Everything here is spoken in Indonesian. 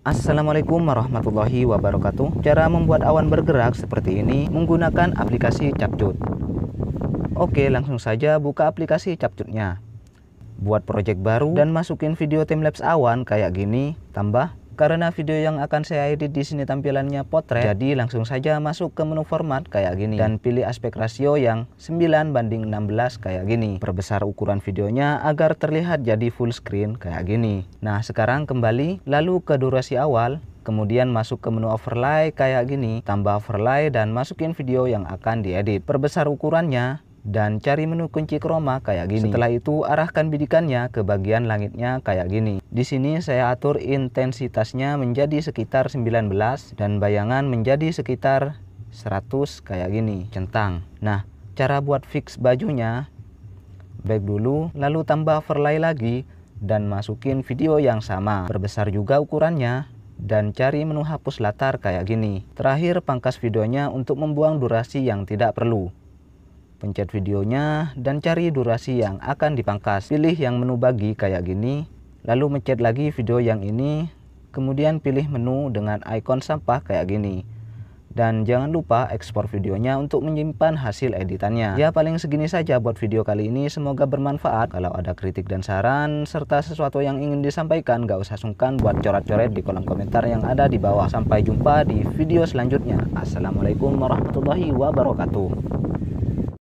Assalamualaikum warahmatullahi wabarakatuh Cara membuat awan bergerak seperti ini menggunakan aplikasi Capcut Oke langsung saja buka aplikasi Capcutnya Buat project baru dan masukin video timelapse awan kayak gini Tambah karena video yang akan saya edit di sini tampilannya potret, jadi langsung saja masuk ke menu format kayak gini dan pilih aspek rasio yang 9 banding 16 kayak gini. Perbesar ukuran videonya agar terlihat jadi full screen kayak gini. Nah, sekarang kembali lalu ke durasi awal kemudian masuk ke menu overlay kayak gini, tambah overlay dan masukin video yang akan diedit. Perbesar ukurannya dan cari menu kunci kroma kayak gini. Setelah itu arahkan bidikannya ke bagian langitnya kayak gini. Di sini saya atur intensitasnya menjadi sekitar 19 dan bayangan menjadi sekitar 100 kayak gini, centang. Nah, cara buat fix bajunya back dulu lalu tambah overlay lagi dan masukin video yang sama. Perbesar juga ukurannya dan cari menu hapus latar kayak gini. Terakhir pangkas videonya untuk membuang durasi yang tidak perlu pencet videonya dan cari durasi yang akan dipangkas pilih yang menu bagi kayak gini lalu mencet lagi video yang ini kemudian pilih menu dengan ikon sampah kayak gini dan jangan lupa ekspor videonya untuk menyimpan hasil editannya. Ya paling segini saja buat video kali ini, semoga bermanfaat. Kalau ada kritik dan saran, serta sesuatu yang ingin disampaikan, gak usah sungkan buat coret-coret di kolom komentar yang ada di bawah. Sampai jumpa di video selanjutnya. Assalamualaikum warahmatullahi wabarakatuh.